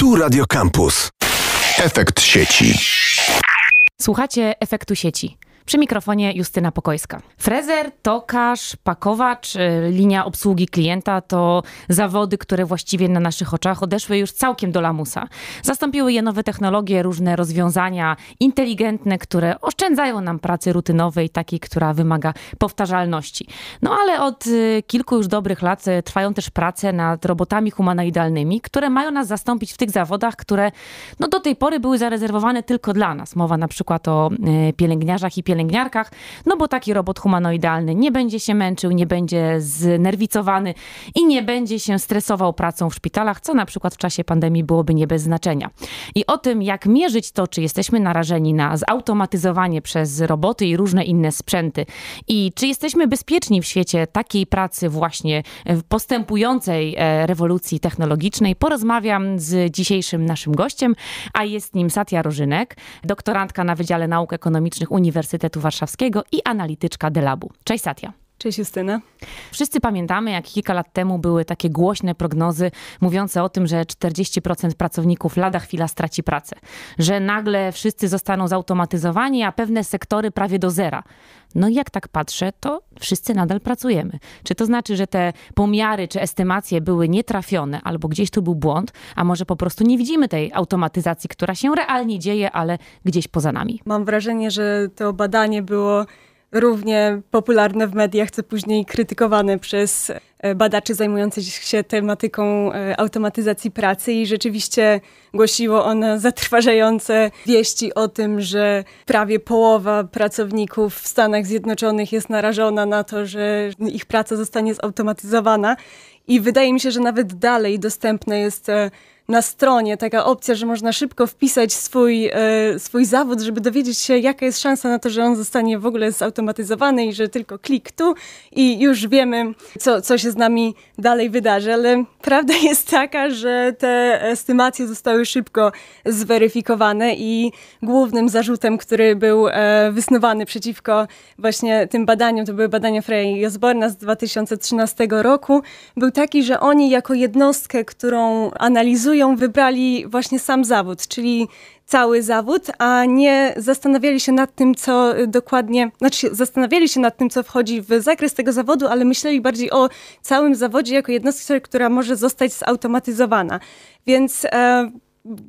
Tu Radio Campus. Efekt sieci. Słuchacie efektu sieci. Przy mikrofonie Justyna Pokojska. Frezer, tokarz, pakowacz, y, linia obsługi klienta to zawody, które właściwie na naszych oczach odeszły już całkiem do lamusa. Zastąpiły je nowe technologie, różne rozwiązania inteligentne, które oszczędzają nam pracy rutynowej, takiej, która wymaga powtarzalności. No ale od y, kilku już dobrych lat y, trwają też prace nad robotami humanoidalnymi, które mają nas zastąpić w tych zawodach, które no, do tej pory były zarezerwowane tylko dla nas. Mowa na przykład o pielęgniarzach i pielęgniarzach pielęgniarkach, no bo taki robot humanoidalny nie będzie się męczył, nie będzie znerwicowany i nie będzie się stresował pracą w szpitalach, co na przykład w czasie pandemii byłoby nie bez znaczenia. I o tym, jak mierzyć to, czy jesteśmy narażeni na zautomatyzowanie przez roboty i różne inne sprzęty i czy jesteśmy bezpieczni w świecie takiej pracy właśnie e, postępującej e, rewolucji technologicznej, porozmawiam z dzisiejszym naszym gościem, a jest nim Satya Rożynek, doktorantka na Wydziale Nauk Ekonomicznych Uniwersytetu Uniwersytetu Warszawskiego i analityczka Delabu. Cześć Satya. Cześć Justyna. Wszyscy pamiętamy, jak kilka lat temu były takie głośne prognozy mówiące o tym, że 40% pracowników lada chwila straci pracę, że nagle wszyscy zostaną zautomatyzowani, a pewne sektory prawie do zera. No i jak tak patrzę, to wszyscy nadal pracujemy. Czy to znaczy, że te pomiary czy estymacje były nietrafione, albo gdzieś tu był błąd, a może po prostu nie widzimy tej automatyzacji, która się realnie dzieje, ale gdzieś poza nami? Mam wrażenie, że to badanie było równie popularne w mediach, co później krytykowane przez e, badaczy zajmujących się tematyką e, automatyzacji pracy i rzeczywiście głosiło ono zatrważające wieści o tym, że prawie połowa pracowników w Stanach Zjednoczonych jest narażona na to, że ich praca zostanie zautomatyzowana. I wydaje mi się, że nawet dalej dostępne jest e, na stronie taka opcja, że można szybko wpisać swój, e, swój zawód, żeby dowiedzieć się, jaka jest szansa na to, że on zostanie w ogóle zautomatyzowany i że tylko klik tu i już wiemy, co, co się z nami dalej wydarzy. Ale prawda jest taka, że te estymacje zostały szybko zweryfikowane i głównym zarzutem, który był e, wysnuwany przeciwko właśnie tym badaniom, to były badania Frey i Osborna z 2013 roku, był taki, że oni jako jednostkę, którą analizują, ją wybrali właśnie sam zawód, czyli cały zawód, a nie zastanawiali się nad tym, co dokładnie, znaczy zastanawiali się nad tym, co wchodzi w zakres tego zawodu, ale myśleli bardziej o całym zawodzie jako jednostce, która może zostać zautomatyzowana. Więc e,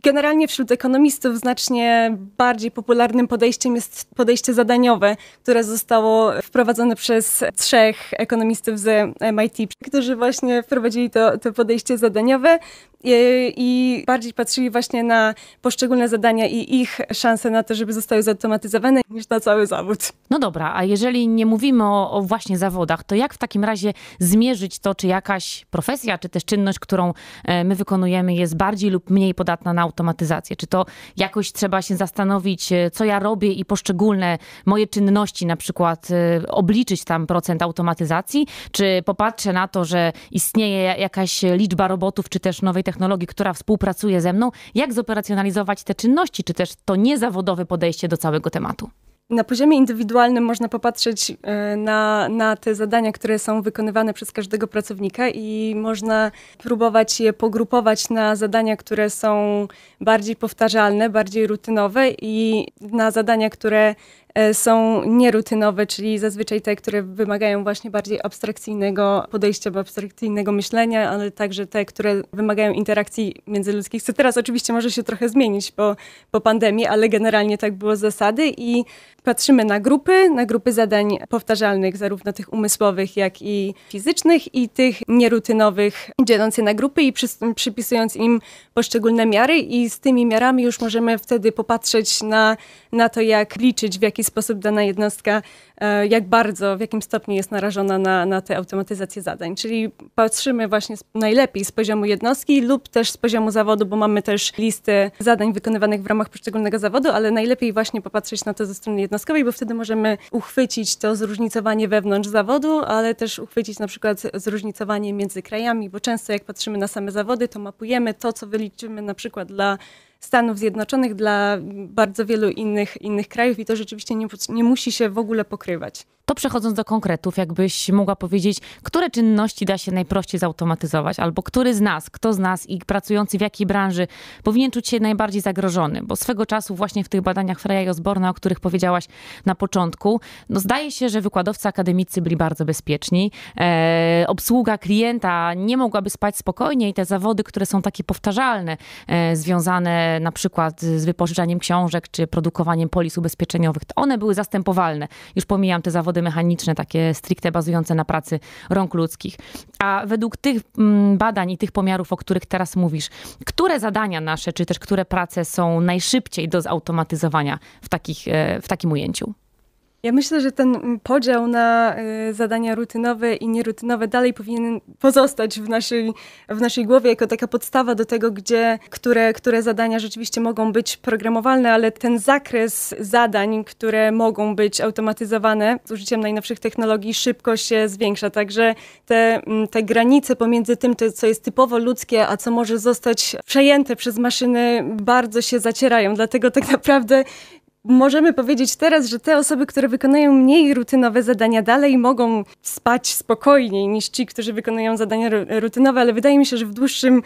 generalnie wśród ekonomistów znacznie bardziej popularnym podejściem jest podejście zadaniowe, które zostało wprowadzone przez trzech ekonomistów z MIT, którzy właśnie wprowadzili to, to podejście zadaniowe. E, i bardziej patrzyli właśnie na poszczególne zadania i ich szanse na to, żeby zostały zautomatyzowane, niż na cały zawód. No dobra, a jeżeli nie mówimy o, o właśnie zawodach, to jak w takim razie zmierzyć to, czy jakaś profesja, czy też czynność, którą e, my wykonujemy, jest bardziej lub mniej podatna na automatyzację? Czy to jakoś trzeba się zastanowić, e, co ja robię i poszczególne moje czynności, na przykład obliczyć tam procent automatyzacji, czy popatrzę na to, że istnieje jakaś liczba robotów, czy też nowej technologii, technologii, która współpracuje ze mną, jak zoperacjonalizować te czynności, czy też to niezawodowe podejście do całego tematu? Na poziomie indywidualnym można popatrzeć e, na, na te zadania, które są wykonywane przez każdego pracownika i można próbować je pogrupować na zadania, które są bardziej powtarzalne, bardziej rutynowe i na zadania, które E, są nierutynowe, czyli zazwyczaj te, które wymagają właśnie bardziej abstrakcyjnego podejścia, abstrakcyjnego myślenia, ale także te, które wymagają interakcji międzyludzkich, co teraz oczywiście może się trochę zmienić po, po pandemii, ale generalnie tak było z zasady i patrzymy na grupy, na grupy zadań powtarzalnych, zarówno tych umysłowych, jak i fizycznych i tych nierutynowych, dzieląc je na grupy i przy, przypisując im poszczególne miary i z tymi miarami już możemy wtedy popatrzeć na, na to, jak liczyć, w jaki jaki sposób dana jednostka, e, jak bardzo, w jakim stopniu jest narażona na, na tę automatyzację zadań. Czyli patrzymy właśnie najlepiej z poziomu jednostki lub też z poziomu zawodu, bo mamy też listy zadań wykonywanych w ramach poszczególnego zawodu, ale najlepiej właśnie popatrzeć na to ze strony jednostkowej, bo wtedy możemy uchwycić to zróżnicowanie wewnątrz zawodu, ale też uchwycić na przykład zróżnicowanie między krajami, bo często jak patrzymy na same zawody, to mapujemy to, co wyliczymy na przykład dla Stanów Zjednoczonych, dla bardzo wielu innych, innych krajów i to rzeczywiście nie, nie musi się w ogóle pokrywać. To przechodząc do konkretów, jakbyś mogła powiedzieć, które czynności da się najprościej zautomatyzować, albo który z nas, kto z nas i pracujący w jakiej branży powinien czuć się najbardziej zagrożony? Bo swego czasu właśnie w tych badaniach Freya i Osborna, o których powiedziałaś na początku, no zdaje się, że wykładowcy akademicy byli bardzo bezpieczni. E, obsługa klienta nie mogłaby spać spokojnie i te zawody, które są takie powtarzalne, e, związane na przykład z wypożyczaniem książek czy produkowaniem polis ubezpieczeniowych, one były zastępowalne. Już pomijam te zawody zawody mechaniczne, takie stricte bazujące na pracy rąk ludzkich. A według tych mm, badań i tych pomiarów, o których teraz mówisz, które zadania nasze, czy też które prace są najszybciej do zautomatyzowania w, takich, e, w takim ujęciu? Ja myślę, że ten podział na y, zadania rutynowe i nierutynowe dalej powinien pozostać w naszej, w naszej głowie jako taka podstawa do tego, gdzie, które, które zadania rzeczywiście mogą być programowalne, ale ten zakres zadań, które mogą być automatyzowane z użyciem najnowszych technologii szybko się zwiększa. Także te, mm, te granice pomiędzy tym, co jest typowo ludzkie, a co może zostać przejęte przez maszyny, bardzo się zacierają. Dlatego tak naprawdę możemy powiedzieć teraz, że te osoby, które wykonują mniej rutynowe zadania dalej mogą spać spokojniej niż ci, którzy wykonują zadania rutynowe, ale wydaje mi się, że w dłuższym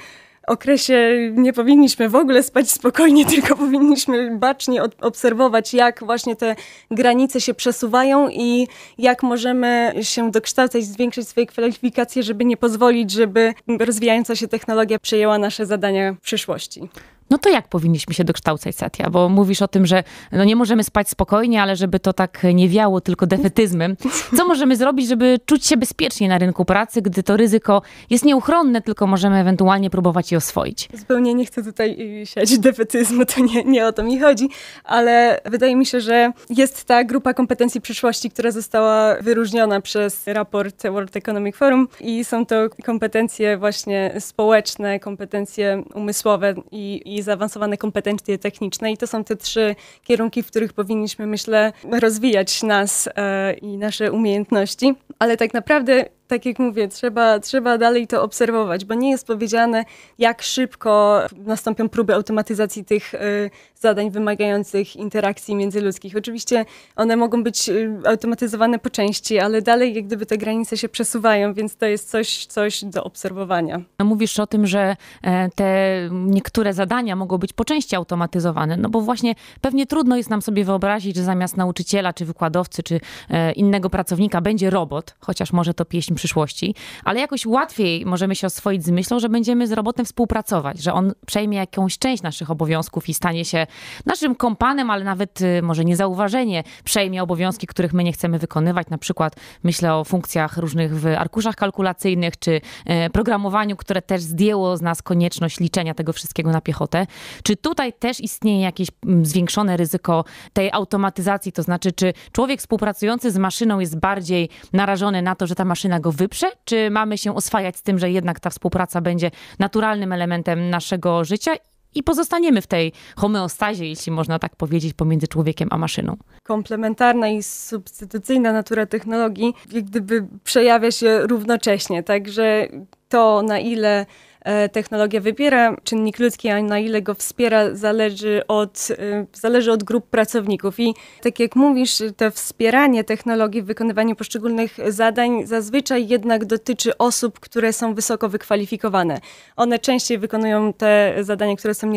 okresie nie powinniśmy w ogóle spać spokojnie, tylko powinniśmy bacznie obserwować, jak właśnie te granice się przesuwają i jak możemy się dokształcać, zwiększyć swoje kwalifikacje, żeby nie pozwolić, żeby rozwijająca się technologia przejęła nasze zadania w przyszłości. No to jak powinniśmy się dokształcać, Satya? Bo mówisz o tym, że no nie możemy spać spokojnie, ale żeby to tak nie wiało tylko defetyzmem. Co możemy zrobić, żeby czuć się bezpiecznie na rynku pracy, gdy to ryzyko jest nieuchronne, tylko możemy ewentualnie próbować je oswoić? Zupełnie nie chcę tutaj y, siać defetyzmu, to nie, nie o to mi chodzi, ale wydaje mi się, że jest ta grupa kompetencji przyszłości, która została wyróżniona przez raport World Economic Forum i są to kompetencje właśnie społeczne, kompetencje umysłowe i, i i zaawansowane kompetencje techniczne. I to są te trzy kierunki, w których powinniśmy, myślę, rozwijać nas e, i nasze umiejętności. Ale tak naprawdę tak jak mówię, trzeba, trzeba dalej to obserwować, bo nie jest powiedziane, jak szybko nastąpią próby automatyzacji tych y, zadań wymagających interakcji międzyludzkich. Oczywiście one mogą być y, automatyzowane po części, ale dalej jak gdyby te granice się przesuwają, więc to jest coś, coś do obserwowania. No, mówisz o tym, że e, te niektóre zadania mogą być po części automatyzowane, no bo właśnie pewnie trudno jest nam sobie wyobrazić, że zamiast nauczyciela, czy wykładowcy, czy e, innego pracownika będzie robot, chociaż może to pieśń przyszłości, ale jakoś łatwiej możemy się oswoić z myślą, że będziemy z robotem współpracować, że on przejmie jakąś część naszych obowiązków i stanie się naszym kompanem, ale nawet y, może niezauważenie przejmie obowiązki, których my nie chcemy wykonywać. Na przykład myślę o funkcjach różnych w arkuszach kalkulacyjnych czy y, programowaniu, które też zdjęło z nas konieczność liczenia tego wszystkiego na piechotę. Czy tutaj też istnieje jakieś mm, zwiększone ryzyko tej automatyzacji? To znaczy, czy człowiek współpracujący z maszyną jest bardziej narażony na to, że ta maszyna tego wyprze? Czy mamy się oswajać z tym, że jednak ta współpraca będzie naturalnym elementem naszego życia i pozostaniemy w tej homeostazie, jeśli można tak powiedzieć, pomiędzy człowiekiem a maszyną. Komplementarna i substytucyjna natura technologii jak gdyby przejawia się równocześnie, także to na ile E, technologia wybiera czynnik ludzki, a na ile go wspiera, zależy od, e, zależy od grup pracowników. I tak jak mówisz, to wspieranie technologii w wykonywaniu poszczególnych zadań zazwyczaj jednak dotyczy osób, które są wysoko wykwalifikowane. One częściej wykonują te zadania, które są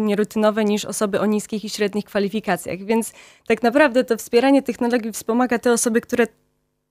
nierutynowe, niż osoby o niskich i średnich kwalifikacjach. Więc tak naprawdę to wspieranie technologii wspomaga te osoby, które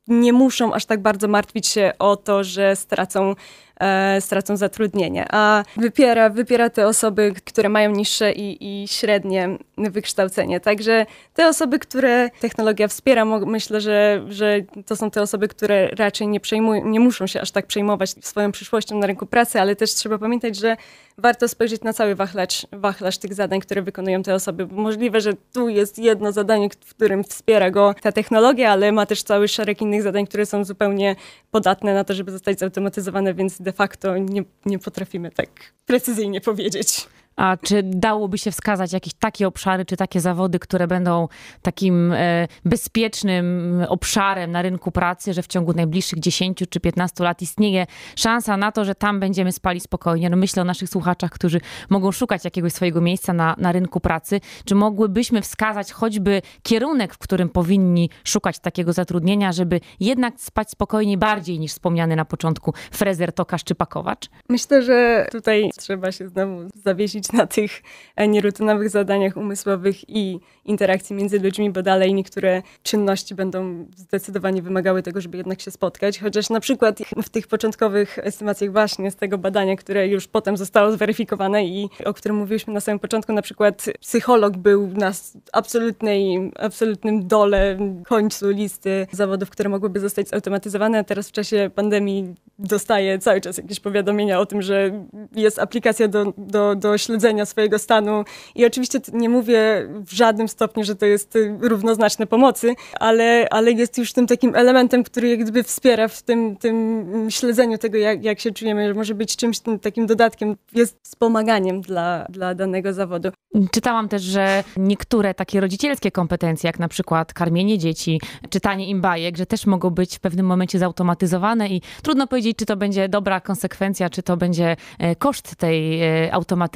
nie muszą aż tak bardzo martwić się o to, że stracą e, stracą zatrudnienie, a wypiera, wypiera te osoby, które mają niższe i, i średnie wykształcenie. Także te osoby, które technologia wspiera, myślę, że, że to są te osoby, które raczej nie, przejmują, nie muszą się aż tak przejmować swoją przyszłością na rynku pracy, ale też trzeba pamiętać, że warto spojrzeć na cały wachlarz, wachlarz tych zadań, które wykonują te osoby. Bo możliwe, że tu jest jedno zadanie, w którym wspiera go ta technologia, ale ma też cały szereg innych zadań, które są zupełnie podatne na to, żeby zostać zautomatyzowane, więc de facto nie, nie potrafimy tak precyzyjnie powiedzieć. A czy dałoby się wskazać jakieś takie obszary, czy takie zawody, które będą takim e, bezpiecznym obszarem na rynku pracy, że w ciągu najbliższych 10 czy 15 lat istnieje szansa na to, że tam będziemy spali spokojnie? No myślę o naszych słuchaczach, którzy mogą szukać jakiegoś swojego miejsca na, na rynku pracy. Czy mogłybyśmy wskazać choćby kierunek, w którym powinni szukać takiego zatrudnienia, żeby jednak spać spokojniej bardziej niż wspomniany na początku frezer, tokarz czy pakowacz? Myślę, że tutaj trzeba się znowu zawiesić na tych e, nierutynowych zadaniach umysłowych i interakcji między ludźmi, bo dalej niektóre czynności będą zdecydowanie wymagały tego, żeby jednak się spotkać. Chociaż na przykład w tych początkowych estymacjach właśnie z tego badania, które już potem zostało zweryfikowane i o którym mówiliśmy na samym początku, na przykład psycholog był na absolutnej, absolutnym dole, końcu listy zawodów, które mogłyby zostać zautomatyzowane, a teraz w czasie pandemii dostaje cały czas jakieś powiadomienia o tym, że jest aplikacja do, do, do śledzenia złagodzenia swojego stanu. I oczywiście nie mówię w żadnym stopniu, że to jest y, równoznaczne pomocy, ale, ale jest już tym takim elementem, który jak gdyby wspiera w tym, tym śledzeniu tego, jak, jak się czujemy, że może być czymś takim dodatkiem, jest wspomaganiem dla, dla danego zawodu. Czytałam też, że niektóre takie rodzicielskie kompetencje, jak na przykład karmienie dzieci, czytanie im bajek, że też mogą być w pewnym momencie zautomatyzowane i trudno powiedzieć, czy to będzie dobra konsekwencja, czy to będzie e, koszt tej e, automatyzacji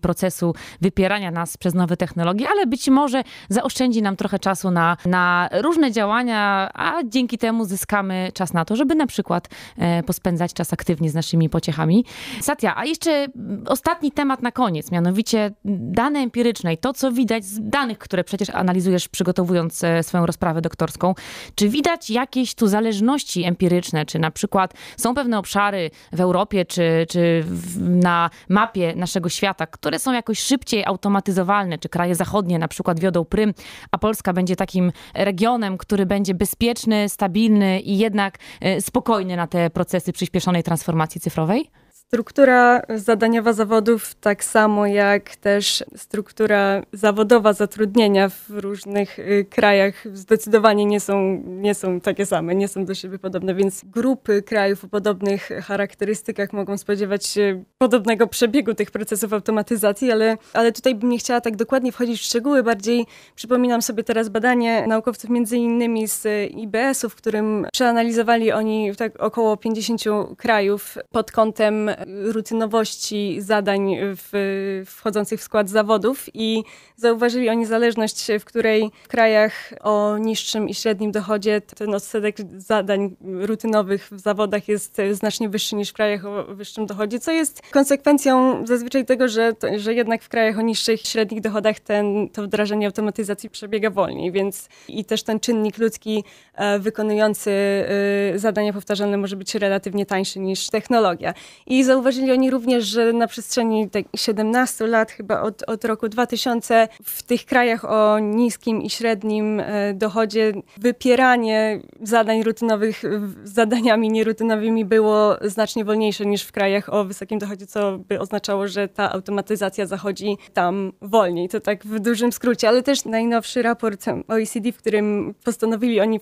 procesu wypierania nas przez nowe technologie, ale być może zaoszczędzi nam trochę czasu na, na różne działania, a dzięki temu zyskamy czas na to, żeby na przykład e, pospędzać czas aktywnie z naszymi pociechami. Satya, a jeszcze ostatni temat na koniec, mianowicie dane empiryczne i to, co widać z danych, które przecież analizujesz przygotowując e, swoją rozprawę doktorską. Czy widać jakieś tu zależności empiryczne, czy na przykład są pewne obszary w Europie, czy, czy na mapie naszego świata, atak, które są jakoś szybciej automatyzowalne, czy kraje zachodnie na przykład wiodą prym, a Polska będzie takim regionem, który będzie bezpieczny, stabilny i jednak e, spokojny na te procesy przyspieszonej transformacji cyfrowej? Struktura zadaniowa zawodów, tak samo jak też struktura zawodowa zatrudnienia w różnych y, krajach, zdecydowanie nie są, nie są takie same, nie są do siebie podobne, więc grupy krajów o podobnych charakterystykach mogą spodziewać się podobnego przebiegu tych procesów automatyzacji, ale, ale tutaj bym nie chciała tak dokładnie wchodzić w szczegóły. Bardziej przypominam sobie teraz badanie naukowców między innymi z IBS-u, w którym przeanalizowali oni tak około 50 krajów pod kątem rutynowości zadań w, wchodzących w skład zawodów i zauważyli oni zależność, w której w krajach o niższym i średnim dochodzie ten odsetek zadań rutynowych w zawodach jest znacznie wyższy niż w krajach o wyższym dochodzie, co jest konsekwencją zazwyczaj tego, że, to, że jednak w krajach o niższych, średnich dochodach ten, to wdrażanie automatyzacji przebiega wolniej, więc i też ten czynnik ludzki e, wykonujący e, zadania powtarzalne może być relatywnie tańszy niż technologia. I zauważyli oni również, że na przestrzeni 17 lat, chyba od, od roku 2000, w tych krajach o niskim i średnim e, dochodzie wypieranie zadań rutynowych zadaniami nierutynowymi było znacznie wolniejsze niż w krajach o wysokim dochodzie, co by oznaczało, że ta automatyzacja zachodzi tam wolniej. To tak w dużym skrócie, ale też najnowszy raport OECD, w którym postanowili oni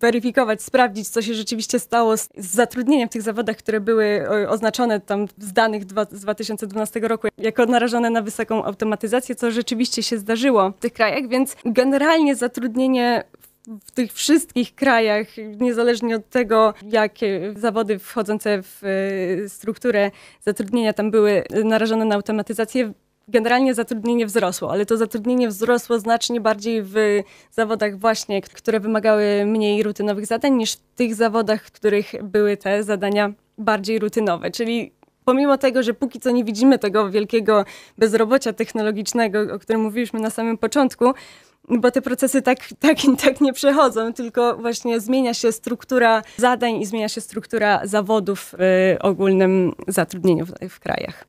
weryfikować, sprawdzić, co się rzeczywiście stało z, z zatrudnieniem w tych zawodach, które były oznaczone tam z danych dwa, z 2012 roku jako narażone na wysoką automatyzację, co rzeczywiście się zdarzyło w tych krajach, więc generalnie zatrudnienie w tych wszystkich krajach, niezależnie od tego, jakie zawody wchodzące w e, strukturę zatrudnienia tam były narażone na automatyzację, generalnie zatrudnienie wzrosło, ale to zatrudnienie wzrosło znacznie bardziej w zawodach właśnie, które wymagały mniej rutynowych zadań niż w tych zawodach, w których były te zadania bardziej rutynowe. Czyli pomimo tego, że póki co nie widzimy tego wielkiego bezrobocia technologicznego, o którym mówiliśmy na samym początku, bo te procesy tak, tak, tak nie przechodzą, tylko właśnie zmienia się struktura zadań i zmienia się struktura zawodów w ogólnym zatrudnieniu w, w krajach.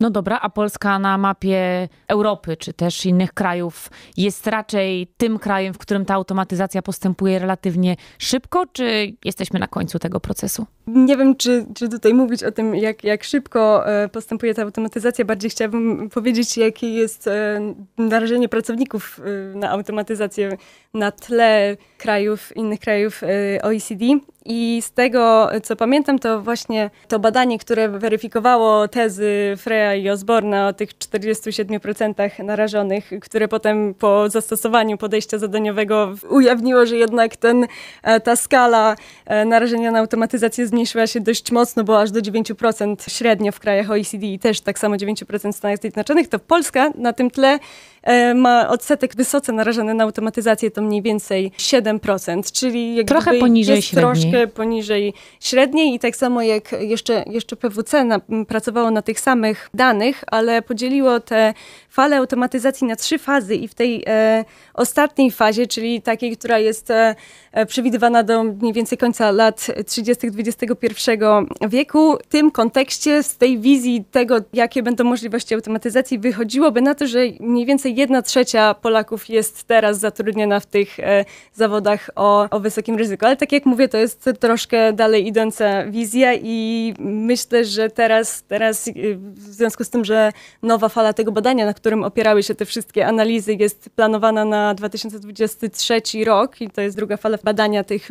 No dobra, a Polska na mapie Europy czy też innych krajów jest raczej tym krajem, w którym ta automatyzacja postępuje relatywnie szybko, czy jesteśmy na końcu tego procesu? Nie wiem, czy, czy tutaj mówić o tym, jak, jak szybko e, postępuje ta automatyzacja. Bardziej chciałabym powiedzieć, jakie jest e, narażenie pracowników e, na automatyzację na tle krajów, innych krajów OECD. I z tego, co pamiętam, to właśnie to badanie, które weryfikowało tezy Freya i Osborna o tych 47% narażonych, które potem po zastosowaniu podejścia zadaniowego ujawniło, że jednak ten, e, ta skala e, narażenia na automatyzację zmniejszyła się dość mocno, bo aż do 9% średnio w krajach OECD i też tak samo 9% w Stanach Zjednoczonych, to Polska na tym tle E, ma odsetek wysoce narażony na automatyzację to mniej więcej 7%, czyli jakby trochę poniżej jest średniej. troszkę poniżej średniej i tak samo jak jeszcze, jeszcze PWC na, pracowało na tych samych danych, ale podzieliło te fale automatyzacji na trzy fazy i w tej e, ostatniej fazie, czyli takiej, która jest e, e przewidywana do mniej więcej końca lat 30. XXI wieku, w tym kontekście z tej wizji tego, jakie będą możliwości automatyzacji, wychodziłoby na to, że mniej więcej więcej trzecia Polaków jest teraz zatrudniona w tych e, zawodach o, o wysokim ryzyku. Ale tak jak mówię, to jest troszkę dalej idąca wizja i myślę, że teraz, teraz e, w związku z tym, że nowa fala tego badania, na którym opierały się te wszystkie analizy, jest planowana na 2023 rok i to jest druga fala badania tych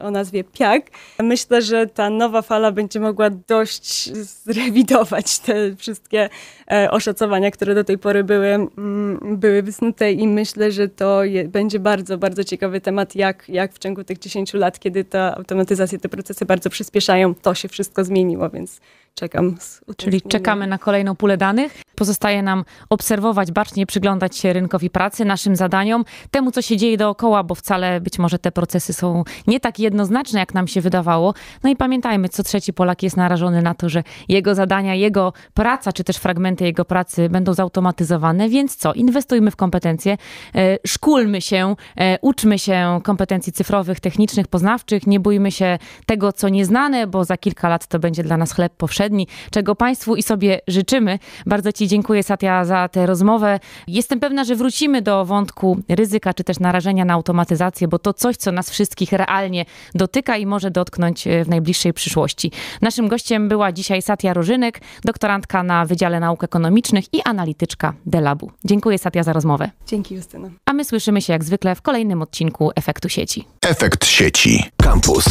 o nazwie PIAG. Myślę, że ta nowa fala będzie mogła dość zrewidować te wszystkie e, oszacowania, które do tej pory były mm, były wysnute i myślę, że to je, będzie bardzo, bardzo ciekawy temat, jak, jak w ciągu tych 10 lat, kiedy ta automatyzacja, te procesy bardzo przyspieszają, to się wszystko zmieniło, więc czekam. Czyli czekamy na kolejną pulę danych. Pozostaje nam obserwować, bacznie przyglądać się rynkowi pracy, naszym zadaniom, temu, co się dzieje dookoła, bo wcale być może te procesy są nie tak jednoznaczne, jak nam się wydawało. No i pamiętajmy, co trzeci Polak jest narażony na to, że jego zadania, jego praca, czy też fragmenty jego pracy będą zautomatyzowane, więc co? Inwestujmy w kompetencje, e, szkulmy się, e, uczmy się kompetencji cyfrowych, technicznych, poznawczych, nie bójmy się tego, co nieznane, bo za kilka lat to będzie dla nas chleb powszechny poprzedni, czego Państwu i sobie życzymy. Bardzo Ci dziękuję, Satya, za tę rozmowę. Jestem pewna, że wrócimy do wątku ryzyka, czy też narażenia na automatyzację, bo to coś, co nas wszystkich realnie dotyka i może dotknąć e, w najbliższej przyszłości. Naszym gościem była dzisiaj Satya Rożynek, doktorantka na Wydziale Nauk Ekonomicznych i analityczka Delabu. Dziękuję, Satya, za rozmowę. Dzięki, Justyna. A my słyszymy się jak zwykle w kolejnym odcinku Efektu Sieci. Efekt Sieci. Campus.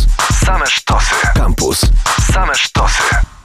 Same sztosy. Campus. Same sztosy.